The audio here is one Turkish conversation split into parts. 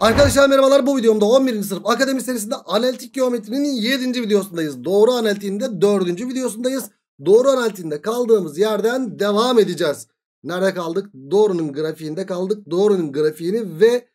Arkadaşlar merhabalar bu videomda 11. sınıf akademi serisinde analitik geometrinin 7. videosundayız. Doğru analitiğinde 4. videosundayız. Doğru analitiğinde kaldığımız yerden devam edeceğiz. Nerede kaldık? Doğrunun grafiğinde kaldık. Doğrunun grafiğini ve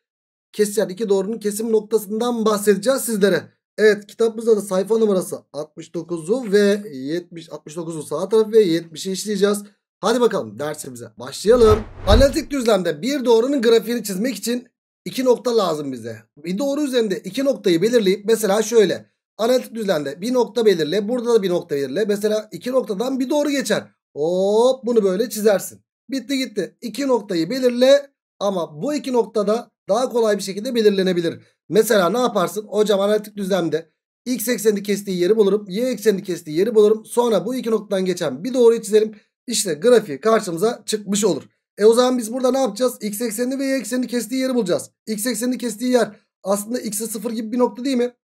kesişen iki doğrunun kesim noktasından bahsedeceğiz sizlere. Evet kitabımızda da sayfa numarası 69'u ve 70 69'u sağ tarafı ve 70'i işleyeceğiz. Hadi bakalım dersimize başlayalım. Analitik düzlemde bir doğrunun grafiğini çizmek için 2 nokta lazım bize. Bir doğru üzerinde 2 noktayı belirleyip mesela şöyle. Analitik düzlemde bir nokta belirle. Burada da bir nokta belirle. Mesela 2 noktadan bir doğru geçer. Hop bunu böyle çizersin. Bitti gitti. 2 noktayı belirle ama bu iki noktada daha kolay bir şekilde belirlenebilir. Mesela ne yaparsın? Hocam analitik düzlemde x eksenini kestiği yeri bulurum. Y eksenini kestiği yeri bulurum. Sonra bu iki noktadan geçen bir doğru çizelim. İşte grafiği karşımıza çıkmış olur. E o zaman biz burada ne yapacağız? X eksenini ve Y eksenini kestiği yeri bulacağız. X eksenini kestiği yer aslında X'e 0 gibi bir nokta değil mi?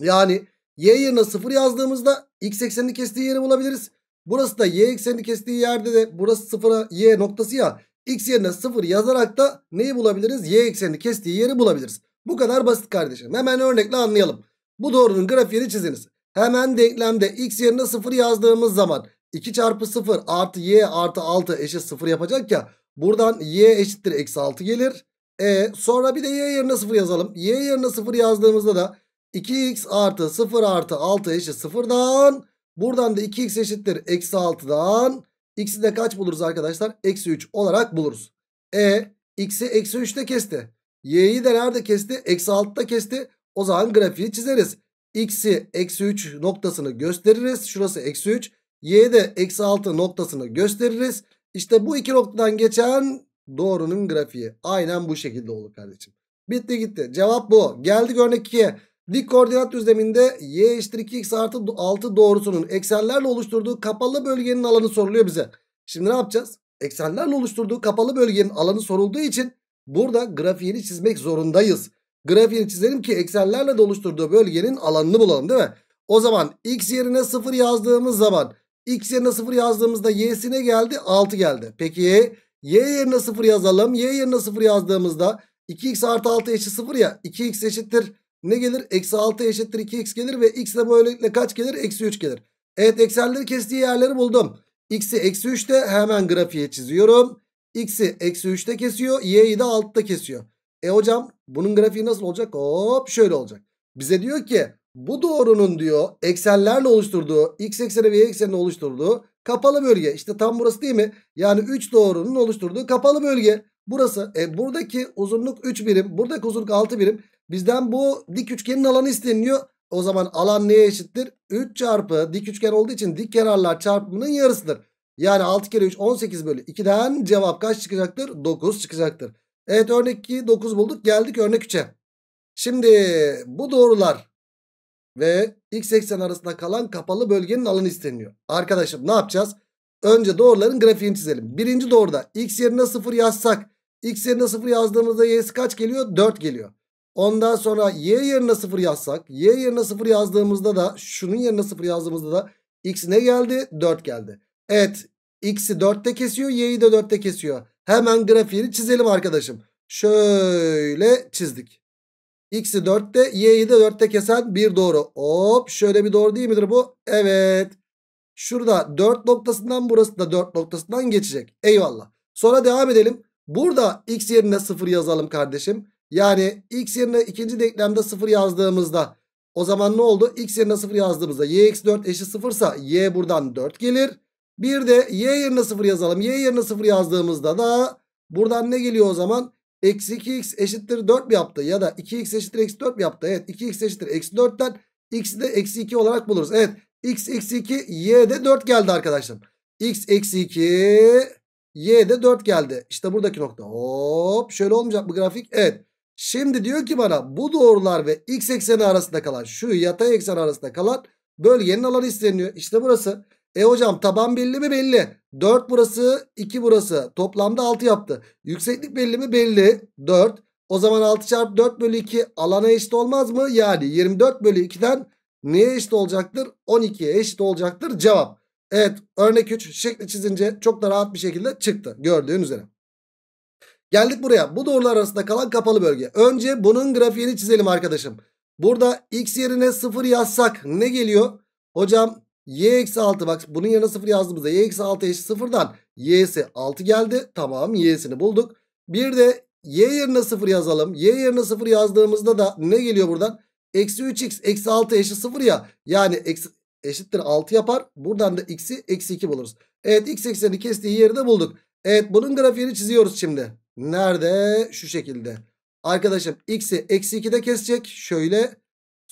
Yani Y yerine 0 yazdığımızda X eksenini kestiği yeri bulabiliriz. Burası da Y eksenini kestiği yerde de burası 0'a Y noktası ya. X yerine 0 yazarak da neyi bulabiliriz? Y eksenini kestiği yeri bulabiliriz. Bu kadar basit kardeşim. Hemen örnekle anlayalım. Bu doğrunun grafiğini çiziniz. Hemen denklemde x yerine 0 yazdığımız zaman 2 çarpı 0 artı y artı 6 eşit 0 yapacak ya. Buradan y eşittir eksi 6 gelir. E, sonra bir de y yerine 0 yazalım. Y yerine 0 yazdığımızda da 2x artı 0 artı 6 eşit 0'dan. Buradan da 2x eşittir eksi 6'dan. X'i de kaç buluruz arkadaşlar? Eksi 3 olarak buluruz. E x'i eksi 3'te kesti. Y'yi de nerede kesti? Eksi 6'da kesti. O zaman grafiği çizeriz. X'i eksi 3 noktasını gösteririz. Şurası eksi 3. Y'ye de eksi 6 noktasını gösteririz. İşte bu iki noktadan geçen doğrunun grafiği. Aynen bu şekilde olur kardeşim. Bitti gitti. Cevap bu. Geldik örnek 2'ye. Dik koordinat düzleminde y eşittir 2x artı 6 doğrusunun eksenlerle oluşturduğu kapalı bölgenin alanı soruluyor bize. Şimdi ne yapacağız? Eksenlerle oluşturduğu kapalı bölgenin alanı sorulduğu için burada grafiğini çizmek zorundayız. Grafiğini çizelim ki eksenlerle de oluşturduğu bölgenin alanını bulalım değil mi? O zaman x yerine 0 yazdığımız zaman X yerine 0 yazdığımızda y'sine geldi 6 geldi. Peki y yerine 0 yazalım. Y yerine 0 yazdığımızda 2x artı 6 eşit 0 ya 2x eşittir ne gelir? Eksi 6 eşittir 2x gelir ve x de böylelikle kaç gelir? Eksi 3 gelir. Evet eksenleri kestiği yerleri buldum. X'i eksi 3'te hemen grafiğe çiziyorum. X'i eksi 3'te kesiyor. Y'yi de 6'da kesiyor. E hocam bunun grafiği nasıl olacak? Hop şöyle olacak. Bize diyor ki bu doğrunun diyor eksenlerle oluşturduğu x ekseni ve y eksenini oluşturduğu kapalı bölge. İşte tam burası değil mi? Yani 3 doğrunun oluşturduğu kapalı bölge. Burası e, buradaki uzunluk 3 birim buradaki uzunluk 6 birim. Bizden bu dik üçgenin alanı isteniyor. O zaman alan neye eşittir? 3 çarpı dik üçgen olduğu için dik kenarlar çarpımının yarısıdır. Yani 6 kere 3 18 bölü 2'den cevap kaç çıkacaktır? 9 çıkacaktır. Evet örnek 2 9 bulduk geldik örnek 3'e. Şimdi bu doğrular ve x eksen arasında kalan kapalı bölgenin alanı isteniyor. Arkadaşım ne yapacağız? Önce doğruların grafiğini çizelim. Birinci doğruda x yerine 0 yazsak x yerine 0 yazdığımızda y'si kaç geliyor? 4 geliyor. Ondan sonra y yerine 0 yazsak y yerine 0 yazdığımızda da şunun yerine 0 yazdığımızda da x ne geldi? 4 geldi. Evet x'i 4'te kesiyor y'yi de 4'te kesiyor. Hemen grafiğini çizelim arkadaşım. Şöyle çizdik. X'i 4'te Y'yi de 4'te kesen bir doğru. Hop şöyle bir doğru değil midir bu? Evet. Şurada 4 noktasından burası da 4 noktasından geçecek. Eyvallah. Sonra devam edelim. Burada x yerine 0 yazalım kardeşim. Yani x yerine ikinci denklemde 0 yazdığımızda o zaman ne oldu? x yerine 0 yazdığımızda y x 4 eşi 0 ise y buradan 4 gelir. Bir de y yerine 0 yazalım. y yerine 0 yazdığımızda da buradan ne geliyor o zaman? Eksi 2x eşittir 4 mi yaptı? Ya da 2x eşittir eksi 4 mi yaptı? Evet 2x eşittir eksi 4'ten x'i de eksi 2 olarak buluruz. Evet x eksi 2 y de 4 geldi arkadaşlar. x eksi 2 y de 4 geldi. İşte buradaki nokta. Hop şöyle olmayacak bu grafik. Evet. Şimdi diyor ki bana bu doğrular ve x ekseni arasında kalan şu yatay eksen arasında kalan bölgenin alanı isteniyor. İşte burası. E hocam taban belli mi? Belli. 4 burası 2 burası. Toplamda 6 yaptı. Yükseklik belli mi? Belli. 4. O zaman 6 çarpı 4 bölü 2 alana eşit olmaz mı? Yani 24 bölü 2'den neye eşit olacaktır? 12'ye eşit olacaktır cevap. Evet örnek 3 şekli çizince çok da rahat bir şekilde çıktı gördüğün üzere. Geldik buraya bu doğrular arasında kalan kapalı bölge. Önce bunun grafiğini çizelim arkadaşım. Burada x yerine 0 yazsak ne geliyor? Hocam y eksi 6 bak bunun yerine 0 yazdığımızda y eksi 6 eşit 0'dan y'si 6 geldi. Tamam y'sini bulduk. Bir de y yerine 0 yazalım. Y yerine 0 yazdığımızda da ne geliyor buradan? Eksi 3x eksi 6 eşit 0 ya. Yani eksi, eşittir 6 yapar. Buradan da x'i eksi 2 buluruz. Evet x ekseni kestiği yeri de bulduk. Evet bunun grafiğini çiziyoruz şimdi. Nerede? Şu şekilde. Arkadaşım x'i eksi 2'de kesecek. Şöyle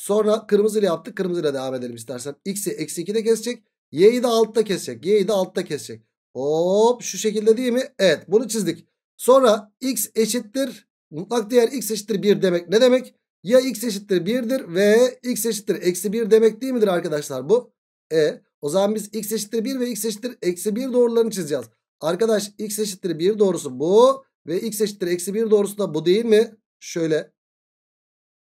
Sonra kırmızıyla yaptık. Kırmızıyla devam edelim istersen. X'i eksi 2'de kesecek. Y'yi de altta kesecek. Y'yi de altta kesecek. Hop şu şekilde değil mi? Evet bunu çizdik. Sonra x eşittir. Mutlak değer x eşittir 1 demek ne demek? Ya x eşittir 1'dir ve x eşittir eksi 1 demek değil midir arkadaşlar bu? E o zaman biz x eşittir 1 ve x eşittir eksi 1 doğrularını çizeceğiz. Arkadaş x eşittir 1 doğrusu bu ve x eşittir eksi 1 doğrusu da bu değil mi? Şöyle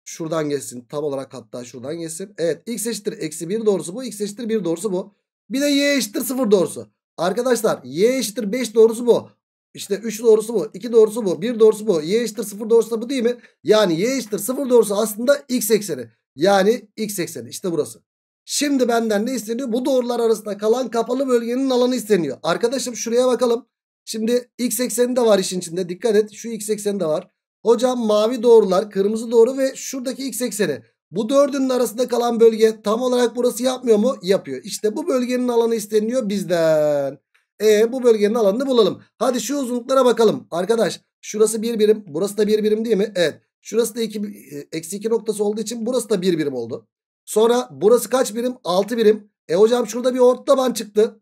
Şuradan geçsin. Tam olarak hatta şuradan geçsin. Evet x eşittir eksi 1 doğrusu bu. x eşittir 1 doğrusu bu. Bir de y eşittir 0 doğrusu. Arkadaşlar y eşittir 5 doğrusu bu. İşte 3 doğrusu bu. 2 doğrusu bu. 1 doğrusu bu. Y eşittir 0 doğrusu da bu değil mi? Yani y eşittir 0 doğrusu aslında x ekseni. Yani x ekseni. İşte burası. Şimdi benden ne isteniyor? Bu doğrular arasında kalan kapalı bölgenin alanı isteniyor. Arkadaşım şuraya bakalım. Şimdi x ekseni de var işin içinde. Dikkat et. Şu x ekseni de var. Hocam mavi doğrular, kırmızı doğru ve şuradaki x ekseni. Bu dördünün arasında kalan bölge tam olarak burası yapmıyor mu? Yapıyor. İşte bu bölgenin alanı isteniyor bizden. E bu bölgenin alanını bulalım. Hadi şu uzunluklara bakalım. Arkadaş şurası bir birim. Burası da bir birim değil mi? Evet. Şurası da iki, e, eksi iki noktası olduğu için burası da bir birim oldu. Sonra burası kaç birim? Altı birim. E hocam şurada bir orta taban çıktı.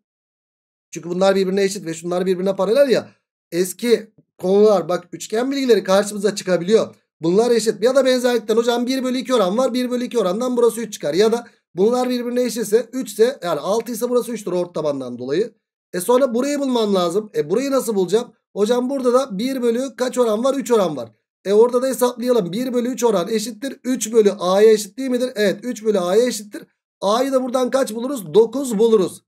Çünkü bunlar birbirine eşit ve şunlar birbirine paralel ya. Eski konular bak üçgen bilgileri karşımıza çıkabiliyor. Bunlar eşit ya da benzerlikten hocam 1 bölü 2 oran var 1 bölü 2 orandan burası 3 çıkar ya da bunlar birbirine eşitse 3 ise yani 6 ise burası 3'tür ort tabandan dolayı. E sonra burayı bulman lazım. E burayı nasıl bulacağım? Hocam burada da 1 bölü kaç oran var 3 oran var. E orada da hesaplayalım 1 bölü 3 oran eşittir 3 bölü a'ya eşit değil midir? Evet 3 bölü a'ya eşittir. A'yı da buradan kaç buluruz? 9 buluruz.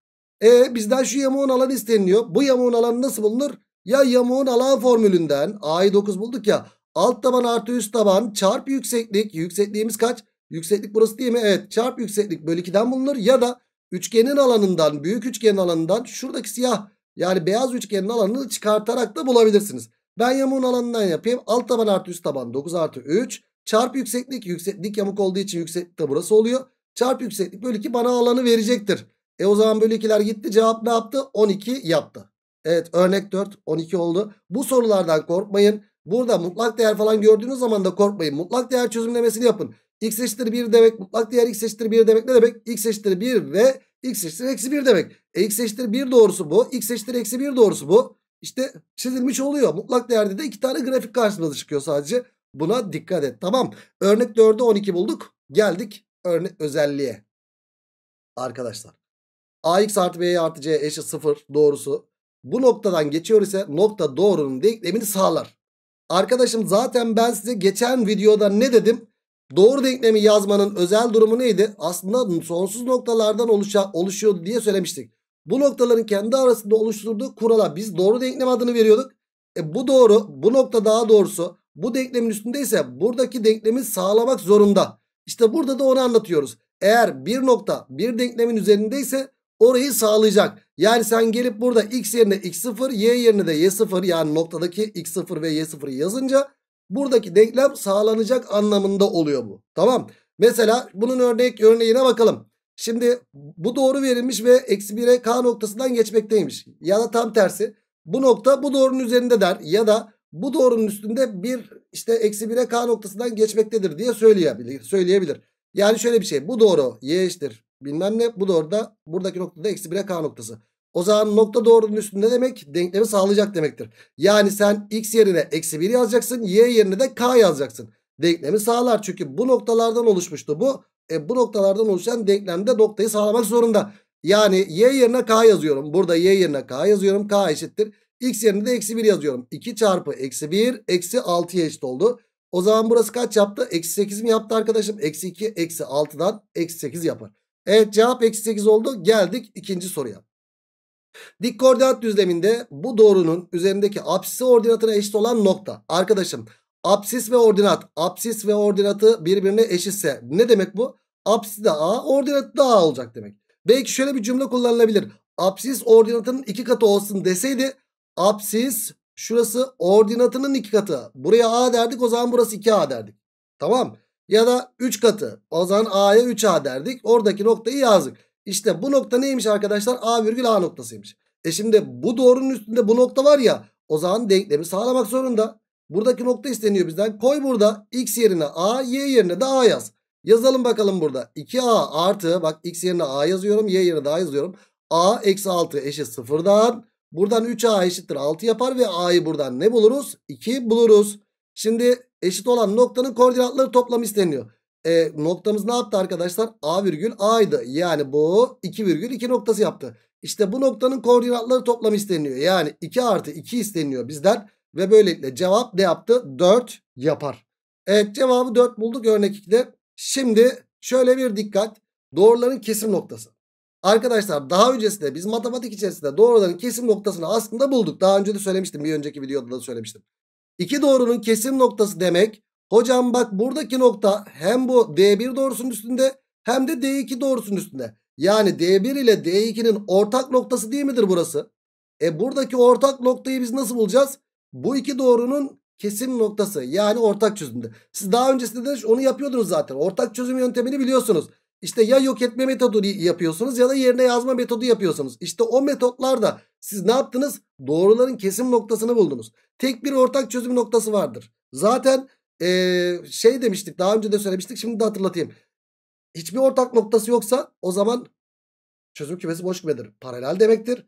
E bizden şu yamuğun alanı isteniliyor. Bu yamuğun alanı nasıl bulunur? Ya yamuğun alan formülünden A'yı 9 bulduk ya. Alt taban artı üst taban çarp yükseklik. Yüksekliğimiz kaç? Yükseklik burası değil mi? Evet çarp yükseklik bölü 2'den bulunur. Ya da üçgenin alanından büyük üçgenin alanından şuradaki siyah yani beyaz üçgenin alanını çıkartarak da bulabilirsiniz. Ben yamuğun alanından yapayım. Alt taban artı üst taban 9 artı 3. Çarp yükseklik. Yükseklik yamuk olduğu için yükseklik de burası oluyor. Çarp yükseklik bölü 2 bana alanı verecektir. E o zaman bölü 2'ler gitti. Cevap ne yaptı? 12 yaptı. Evet örnek 4 12 oldu. Bu sorulardan korkmayın. Burada mutlak değer falan gördüğünüz zaman da korkmayın. Mutlak değer çözümlemesini yapın. X eşittir 1 demek mutlak değer x eşittir 1 demek ne demek? X eşittir 1 ve x eşittir eksi 1 demek. E, x eşittir 1 doğrusu bu. X eşittir eksi 1 doğrusu bu. İşte çizilmiş oluyor. Mutlak değerde de iki tane grafik karşımıza çıkıyor sadece. Buna dikkat et. Tamam. Örnek 4'e 12 bulduk. Geldik örnek özelliğe. Arkadaşlar. AX artı B artı C eşit 0 doğrusu bu noktadan geçiyor ise nokta doğrunun denklemini sağlar. Arkadaşım zaten ben size geçen videoda ne dedim? Doğru denklemi yazmanın özel durumu neydi? Aslında sonsuz noktalardan oluşa, oluşuyordu diye söylemiştik. Bu noktaların kendi arasında oluşturduğu kurala biz doğru denklem adını veriyorduk. E bu doğru, bu nokta daha doğrusu bu denklemin üstündeyse buradaki denklemi sağlamak zorunda. İşte burada da onu anlatıyoruz. Eğer bir nokta bir denklemin üzerindeyse orayı sağlayacak. Yani sen gelip burada x yerine x0 y yerine de y0 yani noktadaki x0 ve y0'ı yazınca buradaki denklem sağlanacak anlamında oluyor bu. Tamam mesela bunun örnek örneğine bakalım. Şimdi bu doğru verilmiş ve eksi 1'e k noktasından geçmekteymiş. Ya da tam tersi bu nokta bu doğrunun üzerinde der ya da bu doğrunun üstünde bir işte eksi 1'e k noktasından geçmektedir diye söyleyebilir. söyleyebilir. Yani şöyle bir şey bu doğru y eşittir bilmem ne. Bu da orada buradaki noktada eksi 1'e k noktası. O zaman nokta doğrunun üstünde demek denklemi sağlayacak demektir. Yani sen x yerine eksi 1 yazacaksın. Y yerine de k yazacaksın. Denklemi sağlar. Çünkü bu noktalardan oluşmuştu bu. E, bu noktalardan oluşan denklemde noktayı sağlamak zorunda. Yani y yerine k yazıyorum. Burada y yerine k yazıyorum. K eşittir. X yerine de eksi 1 yazıyorum. 2 çarpı eksi 1 eksi 6'ya eşit oldu. O zaman burası kaç yaptı? Eksi 8 mi yaptı arkadaşım? Eksi 2 eksi 6'dan eksi 8 yapar. Evet cevap eksi 8 oldu. Geldik ikinci soruya. Dik koordinat düzleminde bu doğrunun üzerindeki apsisi ordinatına eşit olan nokta. Arkadaşım apsis ve ordinat. Apsis ve ordinatı birbirine eşitse ne demek bu? Apsisi de A ordinatı da A olacak demek. Belki şöyle bir cümle kullanılabilir. Apsis ordinatının iki katı olsun deseydi apsis şurası ordinatının iki katı. Buraya A derdik o zaman burası 2A derdik. Tamam ya da 3 katı. O zaman A'ya 3A derdik. Oradaki noktayı yazdık. İşte bu nokta neymiş arkadaşlar? A virgül A noktasıymış. E şimdi bu doğrunun üstünde bu nokta var ya. O zaman denklemi sağlamak zorunda. Buradaki nokta isteniyor bizden. Koy burada x yerine A, y yerine de A yaz. Yazalım bakalım burada. 2A artı bak x yerine A yazıyorum. Y yerine de A yazıyorum. A eksi 6 eşit sıfırdan. Buradan 3A eşittir 6 yapar ve A'yı buradan ne buluruz? 2 buluruz. Şimdi eşit olan noktanın koordinatları toplamı isteniyor. E, noktamız ne yaptı arkadaşlar? A virgül A'ydı. Yani bu 2 virgül 2 noktası yaptı. İşte bu noktanın koordinatları toplamı isteniyor. Yani 2 artı 2 isteniyor bizden. Ve böylelikle cevap ne yaptı? 4 yapar. Evet cevabı 4 bulduk örnek 2'de. Şimdi şöyle bir dikkat. Doğruların kesim noktası. Arkadaşlar daha öncesinde biz matematik içerisinde doğruların kesim noktasını aslında bulduk. Daha önce de söylemiştim. Bir önceki videoda da söylemiştim. İki doğrunun kesim noktası demek. Hocam bak buradaki nokta hem bu D1 doğrusunun üstünde hem de D2 doğrusunun üstünde. Yani D1 ile D2'nin ortak noktası değil midir burası? E buradaki ortak noktayı biz nasıl bulacağız? Bu iki doğrunun kesim noktası yani ortak çözümde. Siz daha öncesinde de onu yapıyordunuz zaten. Ortak çözüm yöntemini biliyorsunuz. İşte ya yok etme metodu yapıyorsunuz ya da yerine yazma metodu yapıyorsunuz. İşte o metotlarda siz ne yaptınız? Doğruların kesim noktasını buldunuz. Tek bir ortak çözüm noktası vardır. Zaten ee, şey demiştik daha önce de söylemiştik şimdi de hatırlatayım. Hiçbir ortak noktası yoksa o zaman çözüm kümesi boş kümedir. Paralel demektir.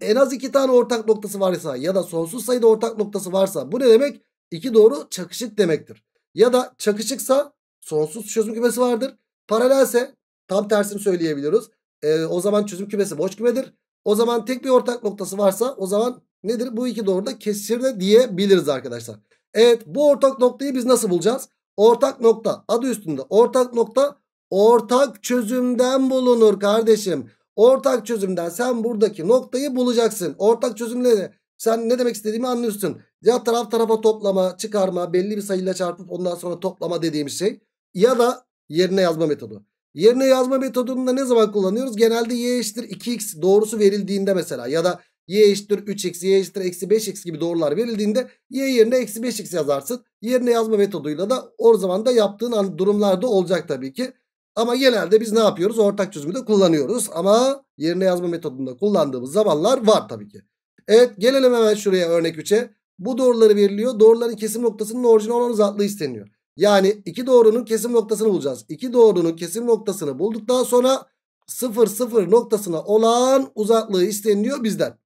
En az iki tane ortak noktası varsa ya da sonsuz sayıda ortak noktası varsa bu ne demek? İki doğru çakışık demektir. Ya da çakışıksa sonsuz çözüm kümesi vardır. Paralelse tam tersini söyleyebiliyoruz. E, o zaman çözüm kümesi boş kümedir. O zaman tek bir ortak noktası varsa o zaman nedir? Bu iki doğru da kesişir kesirde diyebiliriz arkadaşlar. Evet bu ortak noktayı biz nasıl bulacağız? Ortak nokta adı üstünde ortak nokta ortak çözümden bulunur kardeşim. Ortak çözümden sen buradaki noktayı bulacaksın. Ortak çözümle sen ne demek istediğimi anlıyorsun. Ya taraf tarafa toplama, çıkarma, belli bir sayıyla çarpıp ondan sonra toplama dediğim şey. Ya da Yerine yazma metodu. Yerine yazma metodunu da ne zaman kullanıyoruz? Genelde y eşittir 2x doğrusu verildiğinde mesela ya da y eşittir 3x, y eşittir eksi 5x gibi doğrular verildiğinde y yerine eksi 5x yazarsın. Yerine yazma metoduyla da o zaman da yaptığın durumlarda olacak tabii ki. Ama genelde biz ne yapıyoruz? Ortak çözümü de kullanıyoruz. Ama yerine yazma metodunda kullandığımız zamanlar var tabii ki. Evet gelelim hemen şuraya örnek 3'e. Bu doğruları veriliyor. Doğruların kesim noktasının orijinal olan adlı isteniyor. Yani iki doğrunun kesim noktasını bulacağız. İki doğrunun kesim noktasını bulduktan sonra 0 0 noktasına olan uzaklığı isteniliyor bizden.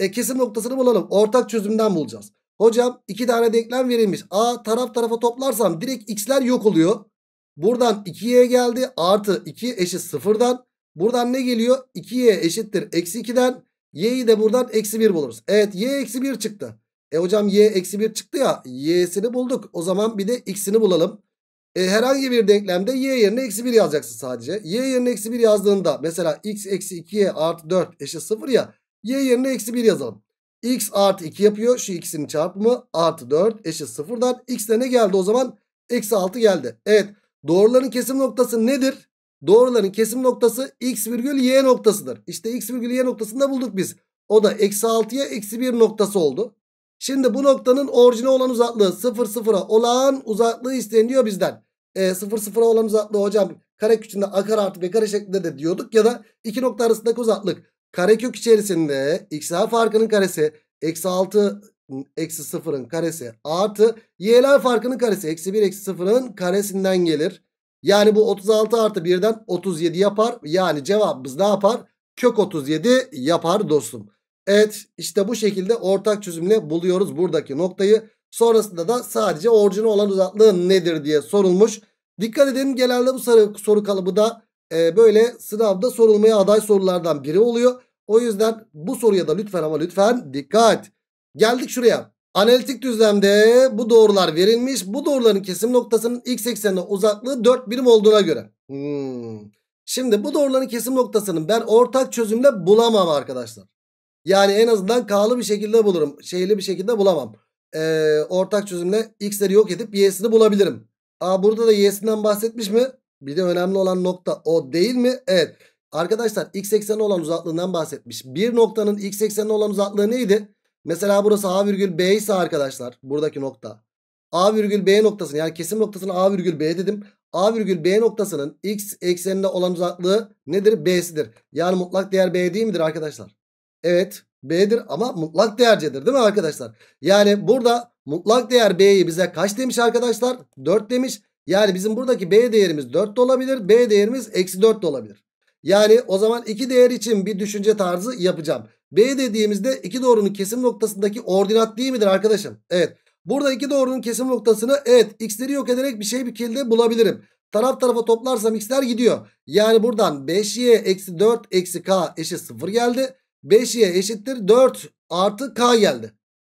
E kesim noktasını bulalım. Ortak çözümden bulacağız. Hocam iki tane denklem verilmiş. A taraf tarafa toplarsam direkt x'ler yok oluyor. Buradan 2y geldi. Artı 2 eşit 0'dan. Buradan ne geliyor? 2y eşittir. Eksi 2'den. Y'yi de buradan eksi 1 buluruz. Evet y eksi 1 çıktı. E hocam y eksi 1 çıktı ya y'sini bulduk. O zaman bir de x'ini bulalım. E, herhangi bir denklemde y yerine eksi 1 yazacaksın sadece. y yerine eksi 1 yazdığında mesela x eksi 2y artı 4 eşit 0 ya. y yerine eksi 1 yazalım. x artı 2 yapıyor. Şu ikisinin çarpımı artı 4 eşit 0'dan. de ne geldi o zaman? Eksi 6 geldi. Evet doğruların kesim noktası nedir? Doğruların kesim noktası x virgül y noktasıdır. İşte x virgül y noktasını da bulduk biz. O da eksi 6'ya eksi 1 noktası oldu. Şimdi bu noktanın orijine olan uzaklığı 0 0'a olan uzaklığı isteniyor bizden. E, 0 0'a olan uzaklığı hocam kare içinde a kare artı b kare şeklinde de diyorduk ya da iki nokta arasındaki uzaklık. kare kök içerisinde x a farkının karesi eksi 6 eksi 0'ın karesi artı y'ler farkının karesi eksi 1 eksi 0'ın karesinden gelir. Yani bu 36 artı 1'den 37 yapar. Yani cevabımız ne yapar? Kök 37 yapar dostum. Evet işte bu şekilde ortak çözümle buluyoruz buradaki noktayı. Sonrasında da sadece orijine olan uzaklığı nedir diye sorulmuş. Dikkat edin genelde bu soru, soru kalıbı da e, böyle sınavda sorulmaya aday sorulardan biri oluyor. O yüzden bu soruya da lütfen ama lütfen dikkat. Geldik şuraya. Analitik düzlemde bu doğrular verilmiş. Bu doğruların kesim noktasının x eksenine uzaklığı 4 birim olduğuna göre. Hmm. Şimdi bu doğruların kesim noktasının ben ortak çözümle bulamam arkadaşlar. Yani en azından K'lı bir şekilde bulurum. Şeyli bir şekilde bulamam. Ee, ortak çözümle X'leri yok edip Y'sini bulabilirim. Aa, burada da Y'sinden bahsetmiş mi? Bir de önemli olan nokta o değil mi? Evet. Arkadaşlar x ekseni olan uzaklığından bahsetmiş. Bir noktanın x ekseni olan uzaklığı neydi? Mesela burası a virgül b ise arkadaşlar buradaki nokta. a virgül b noktasını yani kesim noktasını a virgül b dedim. a virgül b noktasının x eksenine olan uzaklığı nedir? b'sidir. Yani mutlak değer b değil midir arkadaşlar? Evet B'dir ama mutlak değercedir değil mi arkadaşlar? Yani burada mutlak değer B'yi bize kaç demiş arkadaşlar? 4 demiş. Yani bizim buradaki B değerimiz 4 de olabilir. B değerimiz eksi 4 de olabilir. Yani o zaman iki değer için bir düşünce tarzı yapacağım. B dediğimizde iki doğrunun kesim noktasındaki ordinat değil midir arkadaşım? Evet. Burada iki doğrunun kesim noktasını evet x'leri yok ederek bir şey bir şekilde bulabilirim. Taraf tarafa toplarsam x'ler gidiyor. Yani buradan 5y eksi 4 eksi k eşit 0 geldi. 5y eşittir 4 artı k geldi.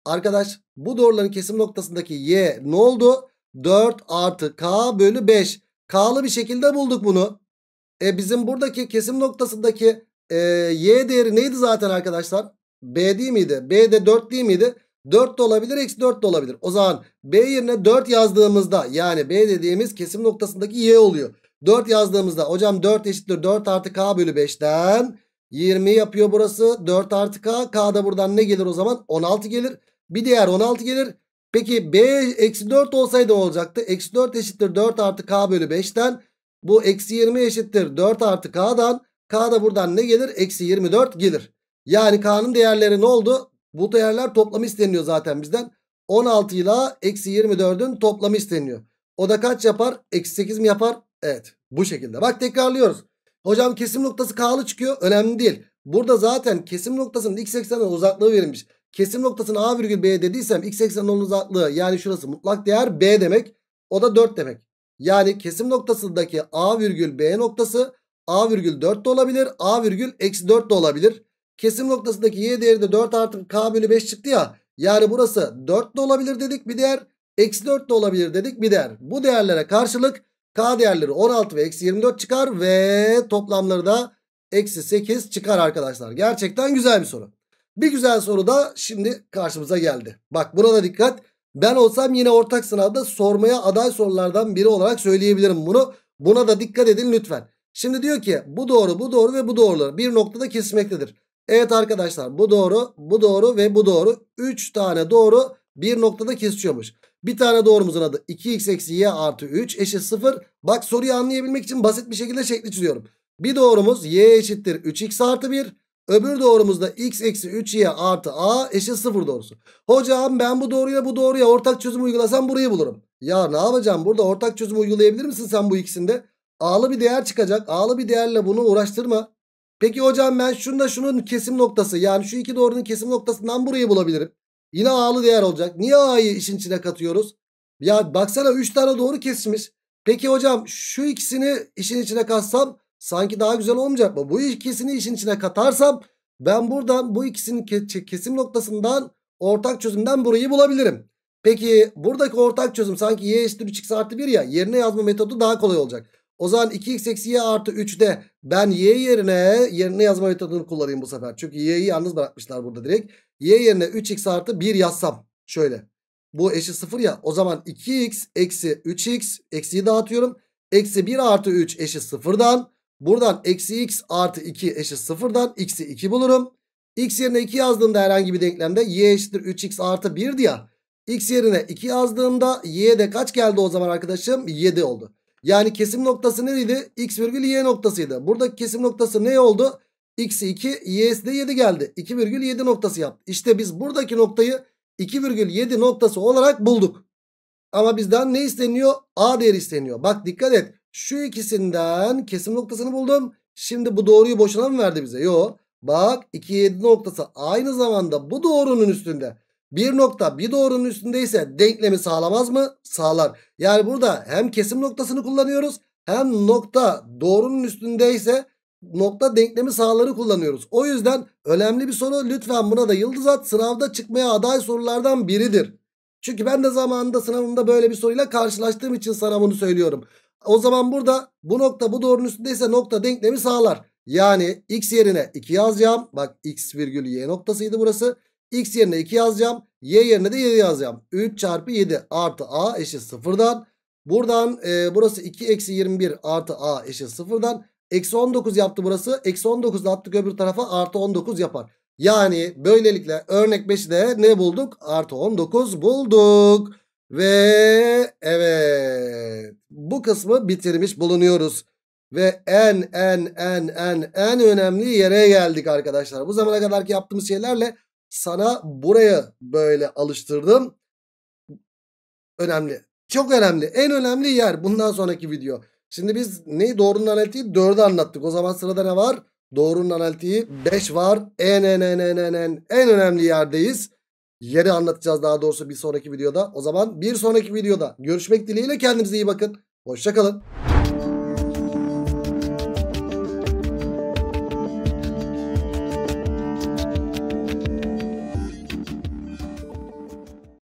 Arkadaş bu doğruların kesim noktasındaki y ne oldu? 4 artı k bölü 5. K'lı bir şekilde bulduk bunu. E bizim buradaki kesim noktasındaki e, y değeri neydi zaten arkadaşlar? B değil miydi? B de 4 değil miydi? 4 de olabilir, eksi 4 de olabilir. O zaman B yerine 4 yazdığımızda yani B dediğimiz kesim noktasındaki y oluyor. 4 yazdığımızda hocam 4 eşittir 4 artı k bölü 5'ten 20 yapıyor burası. 4 artı K. k da buradan ne gelir o zaman? 16 gelir. Bir diğer 16 gelir. Peki B eksi 4 olsaydı olacaktı? Eksi 4 eşittir 4 artı K bölü 5'ten. Bu eksi 20 eşittir 4 artı K'dan. K da buradan ne gelir? Eksi 24 gelir. Yani K'nın değerleri ne oldu? Bu değerler toplamı isteniyor zaten bizden. 16 ile eksi 24'ün toplamı isteniyor. O da kaç yapar? Eksi 8 mi yapar? Evet bu şekilde. Bak tekrarlıyoruz. Hocam kesim noktası K'lı çıkıyor. Önemli değil. Burada zaten kesim noktasının x ekseninden uzaklığı verilmiş. Kesim noktasının A virgül B dediysem x ekseninin uzaklığı yani şurası mutlak değer B demek. O da 4 demek. Yani kesim noktasındaki A virgül B noktası A virgül 4 de olabilir. A virgül eksi 4 de olabilir. Kesim noktasındaki Y değeri de 4 artı K bölü 5 çıktı ya. Yani burası 4 de olabilir dedik bir değer. Eksi 4 de olabilir dedik bir değer. Bu değerlere karşılık K değerleri 16 ve eksi 24 çıkar ve toplamları da eksi 8 çıkar arkadaşlar. Gerçekten güzel bir soru. Bir güzel soru da şimdi karşımıza geldi. Bak buna da dikkat. Ben olsam yine ortak sınavda sormaya aday sorulardan biri olarak söyleyebilirim bunu. Buna da dikkat edin lütfen. Şimdi diyor ki bu doğru bu doğru ve bu doğruları bir noktada kesmektedir. Evet arkadaşlar bu doğru bu doğru ve bu doğru. 3 tane doğru bir noktada kesiyormuş. Bir tane doğrumuzun adı 2x eksi y artı 3 eşit 0. Bak soruyu anlayabilmek için basit bir şekilde şekli çiziyorum. Bir doğrumuz y eşittir 3x artı 1. Öbür doğrumuz da x eksi 3y artı a eşit 0 doğrusu. Hocam ben bu doğruya bu doğruya ortak çözüm uygulasam burayı bulurum. Ya ne yapacağım burada ortak çözüm uygulayabilir misin sen bu ikisinde? A'lı bir değer çıkacak. A'lı bir değerle bunu uğraştırma. Peki hocam ben şunda şunun kesim noktası yani şu iki doğrunun kesim noktasından burayı bulabilirim. Yine ağlı değer olacak. Niye A'yı işin içine katıyoruz? Ya baksana 3 tane doğru kesmiş. Peki hocam şu ikisini işin içine katsam sanki daha güzel olmayacak mı? Bu ikisini işin içine katarsam ben buradan bu ikisinin kesim noktasından ortak çözümden burayı bulabilirim. Peki buradaki ortak çözüm sanki y eşittir 3x artı 1 ya yerine yazma metodu daha kolay olacak. O zaman 2x eksi y artı 3'de ben y yerine yerine yazma metodunu kullanayım bu sefer. Çünkü y'yi yalnız bırakmışlar burada direkt y yerine 3x artı 1 yazsam şöyle. Bu eşit 0 ya o zaman 2x eksi 3x eksiyi dağıtıyorum. Eksi 1 artı 3 eşit 0'dan buradan eksi x artı 2 eşit 0'dan x'i 2 bulurum. x yerine 2 yazdığımda herhangi bir denklemde y eşittir 3x artı 1'di ya. x yerine 2 yazdığımda y de kaç geldi o zaman arkadaşım 7 oldu. Yani kesim noktası neydi? X virgül Y noktasıydı. Buradaki kesim noktası ne oldu? X'i 2 Y'si de 7 geldi. 2,7 noktası yaptı. İşte biz buradaki noktayı 2,7 noktası olarak bulduk. Ama bizden ne isteniyor? A değeri isteniyor. Bak dikkat et. Şu ikisinden kesim noktasını buldum. Şimdi bu doğruyu boşuna mı verdi bize? Yok. Bak 2,7 noktası aynı zamanda bu doğrunun üstünde. Bir nokta bir doğrunun üstündeyse denklemi sağlamaz mı? Sağlar. Yani burada hem kesim noktasını kullanıyoruz hem nokta doğrunun üstündeyse nokta denklemi sahaları kullanıyoruz. O yüzden önemli bir soru lütfen buna da yıldız at sınavda çıkmaya aday sorulardan biridir. Çünkü ben de zamanında sınavımda böyle bir soruyla karşılaştığım için sana bunu söylüyorum. O zaman burada bu nokta bu doğrunun üstündeyse nokta denklemi sağlar. Yani x yerine 2 yazacağım. Bak x virgül y noktasıydı burası. x yerine 2 yazacağım. y yerine de 7 yazacağım. 3 çarpı 7 artı a eşit 0'dan. Buradan e, burası 2 eksi 21 artı a eşit 0'dan. Eksi 19 yaptı burası. Eksi 19 attık öbür tarafa artı 19 yapar. Yani böylelikle örnek 5'i de ne bulduk? Artı 19 bulduk. Ve evet bu kısmı bitirmiş bulunuyoruz. Ve en en en en en önemli yere geldik arkadaşlar. Bu zamana kadarki yaptığımız şeylerle sana buraya böyle alıştırdım. Önemli. Çok önemli. En önemli yer bundan sonraki video. Şimdi biz neyi doğrunun analitiği 4'ü anlattık. O zaman sırada ne var? Doğrunun analitiği 5 var. En en en en en en en önemli yerdeyiz. Yeri anlatacağız daha doğrusu bir sonraki videoda. O zaman bir sonraki videoda görüşmek dileğiyle kendinize iyi bakın. Hoşçakalın.